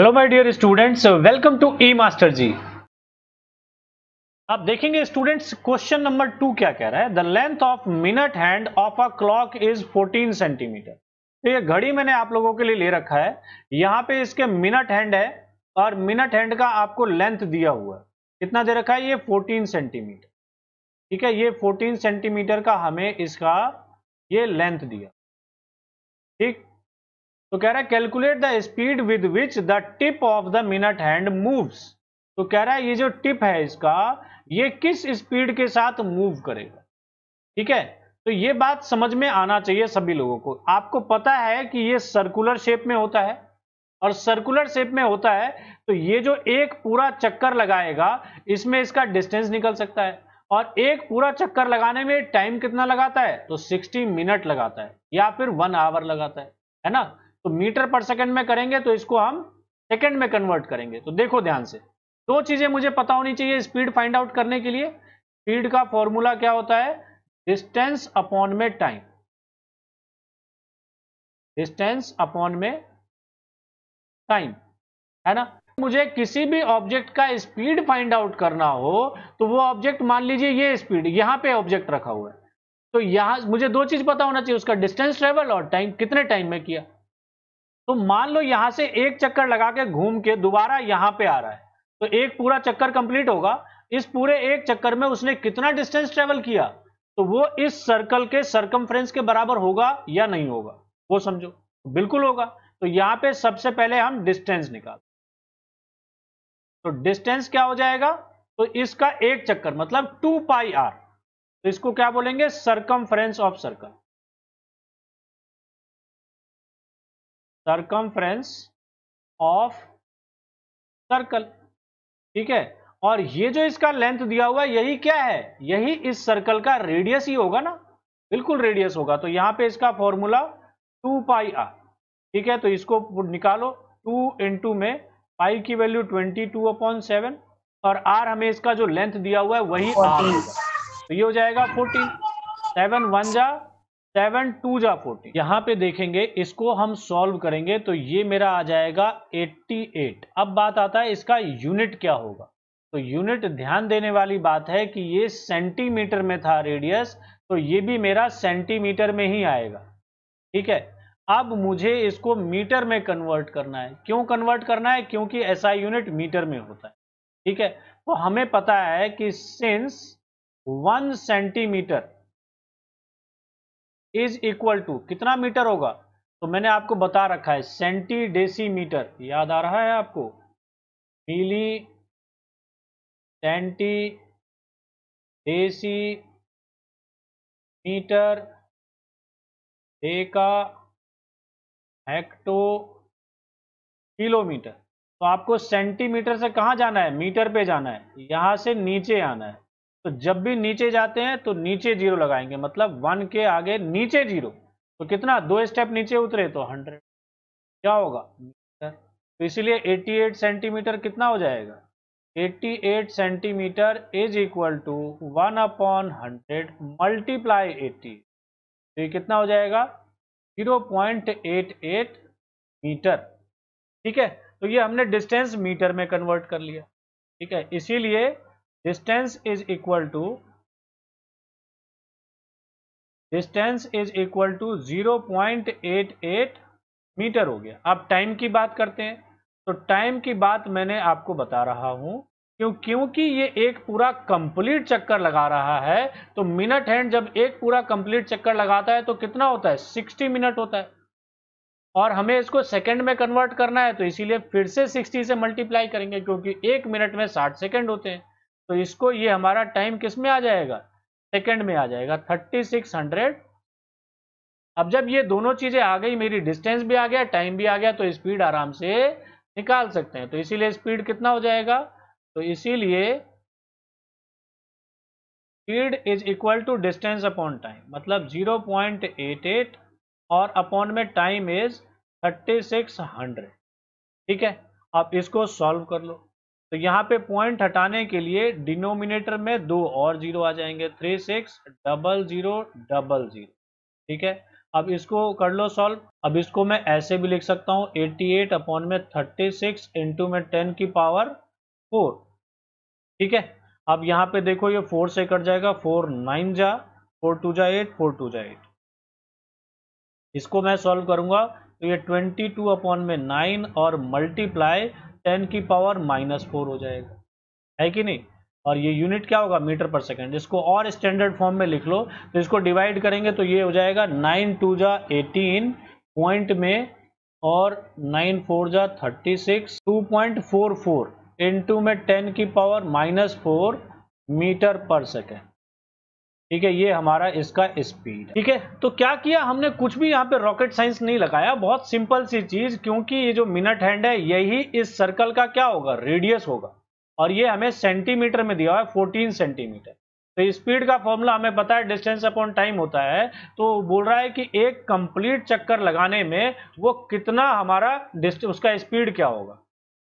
hello my dear students welcome to E master ji आप देखेंगे students question number two क्या कह रहा है the length of minute hand of a clock is 14 centimetre तो ये घड़ी मैंने आप लोगों के लिए ले रखा है यहाँ पे इसके मिनट हैंड है और मिनट हैंड का आपको लेंथ दिया हुआ है कितना दे रखा है ये 14 सेंटीमीटर ठीक है ये 14 सेंटीमीटर का हमें इसका ये लेंथ दिया ठीक तो कह रहा है calculate the speed with which the tip of the minute hand moves तो कह रहा है ये जो टिप है इसका ये किस स्पीड के साथ मूव करेगा ठीक है तो ये बात समझ में आना चाहिए सभी लोगों को आपको पता है कि ये सर्कुलर शेप में होता है और सर्कुलर शेप में होता है तो ये जो एक पूरा चक्कर लगाएगा इसमें इसका डिस्टेंस निकल सकता है और एक पूरा चक्कर लगाने में टाइम कितना लगाता है तो 60 मिनट लगाता है या फिर वन आवर लगाता है है ना तो मीटर पर सेकंड में करेंगे तो इसको हम सेकंड में कन्वर्ट करेंगे तो देखो ध्यान से दो चीजें मुझे पता होनी चाहिए स्पीड फाइंड आउट करने के लिए स्पीड का फॉर्मूला क्या होता है डिस्टेंस अपॉन में टाइम डिस्टेंस अपॉन में टाइम है ना मुझे किसी भी ऑब्जेक्ट का स्पीड फाइंड आउट करना हो तो वो ऑब्जेक्ट मान लीजिए ये स्पीड यहां पे ऑब्जेक्ट रखा हुआ है तो यहां मुझे दो चीज पता होना चाहिए उसका डिस्टेंस ट्रेवल और टाइम कितने टाइम में किया तो मान लो यहां से एक चक्कर लगा के घूम के दोबारा यहां पे आ रहा है तो एक पूरा चक्कर कंप्लीट होगा इस पूरे एक चक्कर में उसने कितना डिस्टेंस ट्रेवल किया तो वो इस सर्कल के सर्कम के बराबर होगा या नहीं होगा वो समझो बिल्कुल होगा तो यहां पे सबसे पहले हम डिस्टेंस निकाल तो डिस्टेंस क्या हो जाएगा तो इसका एक चक्कर मतलब टू पाई आर तो इसको क्या बोलेंगे circumference of circle circumference of circle ठीक है और ये जो इसका लेंथ दिया हुआ यही क्या है यही इस सर्कल का रेडियस ही होगा ना बिल्कुल रेडियस होगा तो यहाँ पे इसका फॉर्मूला टू पाई आ ठीक है तो इसको निकालो टू इंटू में पाई की value twenty two upon seven और आर हमें इसका जो लेंथ दिया हुआ है वही आर तो ये हो जाएगा फोर्टीन सेवन वन जा सेवन टू जा फोर्टी यहां पे देखेंगे इसको हम सॉल्व करेंगे तो ये मेरा आ जाएगा 88 अब बात आता है इसका यूनिट क्या होगा तो यूनिट ध्यान देने वाली बात है कि ये सेंटीमीटर में था रेडियस तो ये भी मेरा सेंटीमीटर में ही आएगा ठीक है अब मुझे इसको मीटर में कन्वर्ट करना है क्यों कन्वर्ट करना है क्योंकि ऐसा यूनिट मीटर में होता है ठीक है तो हमें पता है कि since one centimetre is equal to कितना मीटर होगा तो मैंने आपको बता रखा है सेंटी डेसी मीटर याद आ रहा है आपको मिली सेंटी डेसी मीटर एका हेक्टो किलोमीटर तो आपको सेंटीमीटर से कहाँ जाना है मीटर पे जाना है यहाँ से नीचे आना है तो जब भी नीचे जाते हैं तो नीचे जीरो लगाएंगे मतलब वन के आगे नीचे जीरो तो कितना दो स्टेप नीचे उतरे तो हंड्रेड क्या होगा तो इसीलिए 88 सेंटीमीटर कितना हो जाएगा 88 centimetre is equal to one upon hundred multiply eighty तो ये कितना हो जाएगा 0.88 मीटर ठीक है तो ये हमने डिस्टेंस मीटर में कन्वर्ट कर लिया ठीक है इसीलिए distance is equal to distance is equal to 0.88 metre हो गया अब टाइम की बात करते हैं तो टाइम की बात मैंने आपको बता रहा हूं क्यों क्योंकि ये एक पूरा कंप्लीट चक्कर लगा रहा है तो मिनट हैंड जब एक पूरा कंप्लीट चक्कर लगाता है तो कितना होता है 60 मिनट होता है और हमें इसको सेकंड में कन्वर्ट करना है तो इसीलिए फिर से 60 से मल्टीप्लाई करेंगे क्योंकि एक मिनट में 60 सेकंड होते हैं तो इसको ये हमारा टाइम किस में आ जाएगा सेकंड में आ जाएगा थर्टी सिक्स हंड्रेड अब जब ये दोनों चीजें आ गई मेरी डिस्टेंस भी आ गया टाइम भी आ गया तो स्पीड आराम से निकाल सकते हैं तो इसीलिए स्पीड कितना हो जाएगा तो इसीलिए speed is equal to distance upon time मतलब 0.88 और अपॉन में टाइम इज 3600 ठीक है आप इसको सॉल्व कर लो तो यहाँ पे पॉइंट हटाने के लिए डिनोमिनेटर में दो और जीरो आ जाएंगे three six double zero double zero ठीक है अब इसको कर लो सॉल्व अब इसको मैं ऐसे भी लिख सकता हूँ एट्टी एट अपॉन में थर्टी सिक्स इंटू में टेन की पावर फोर ठीक है अब यहाँ पे देखो ये फोर से कट जाएगा फोर नाइन जा फोर टू जा एट फोर टू जा एट इसको मैं सॉल्व करूंगा तो ये ट्वेंटी टू अपॉन में नाइन और मल्टीप्लाई टेन की पावर माइनस फोर हो जाएगा है कि नहीं और ये यूनिट क्या होगा मीटर पर सेकंड इसको और स्टैंडर्ड फॉर्म में लिख लो तो इसको डिवाइड करेंगे तो ये हो जाएगा नाइन टू जा एटीन पॉइंट में और नाइन फोर जा thirty six two point four four into में टेन की पावर माइनस फोर मीटर पर सेकेंड ठीक है ये हमारा इसका स्पीड ठीक है तो क्या किया हमने कुछ भी यहाँ पे रॉकेट साइंस नहीं लगाया बहुत सिंपल सी चीज क्योंकि ये जो मिनट हैंड है यही इस सर्कल का क्या होगा रेडियस होगा और ये हमें सेंटीमीटर में दिया हुआ है फोर्टीन सेंटीमीटर तो स्पीड का फॉर्मूला हमें पता है डिस्टेंस अपॉन टाइम होता है तो बोल रहा है कि एक कंप्लीट चक्कर लगाने में वो कितना हमारा डिस्टेंस उसका स्पीड क्या होगा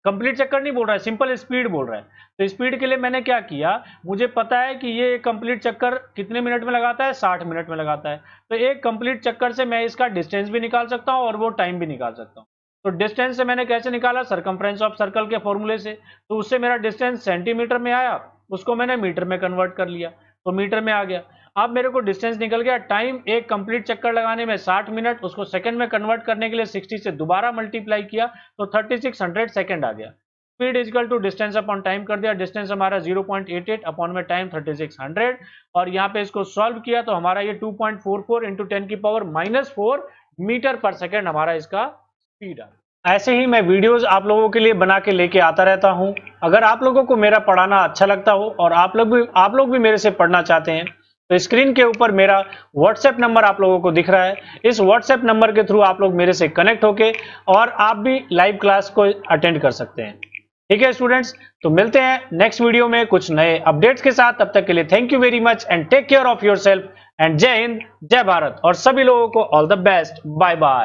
कंप्लीट चक्कर नहीं बोल रहा है सिंपल स्पीड बोल रहा है तो स्पीड के लिए मैंने क्या किया मुझे पता है कि ये कंप्लीट चक्कर कितने मिनट में लगाता है साठ मिनट में लगाता है तो एक कंप्लीट चक्कर से मैं इसका डिस्टेंस भी निकाल सकता हूँ और वो टाइम भी निकाल सकता हूँ तो डिस्टेंस से मैंने कैसे निकाला सरकमफ्रेंस ऑफ सर्कल के फॉर्मूले से तो उससे मेरा डिस्टेंस सेंटीमीटर में आया उसको मैंने मीटर में कन्वर्ट कर लिया तो मीटर में आ गया अब मेरे को डिस्टेंस निकल गया टाइम एक कंप्लीट चक्कर लगाने में 60 मिनट उसको सेकंड में कन्वर्ट करने के लिए 60 से दोबारा मल्टीप्लाई किया तो 3600 सेकंड आ गया speed is equal to distance upon time कर दिया डिस्टेंस हमारा 0.88 अपॉन में टाइम 3600 और यहाँ पे इसको सॉल्व किया तो हमारा ये 2.44 point four four into ten की पावर माइनस फोर मीटर पर सेकेंड हमारा इसका स्पीड आ ऐसे ही मैं वीडियोस आप लोगों के लिए बना के लेके आता रहता हूं अगर आप लोगों को मेरा पढ़ाना अच्छा लगता हो और आप लोग भी आप लोग भी मेरे से पढ़ना चाहते हैं तो स्क्रीन के ऊपर मेरा व्हाट्सएप नंबर आप लोगों को दिख रहा है इस व्हाट्सएप नंबर के थ्रू आप लोग मेरे से कनेक्ट होके और आप भी लाइव क्लास को अटेंड कर सकते हैं ठीक है स्टूडेंट्स तो मिलते हैं नेक्स्ट वीडियो में कुछ नए अपडेट्स के साथ तब तक के लिए thank you very much and take care of yourself and जय हिंद जय भारत और सभी लोगों को all the best bye bye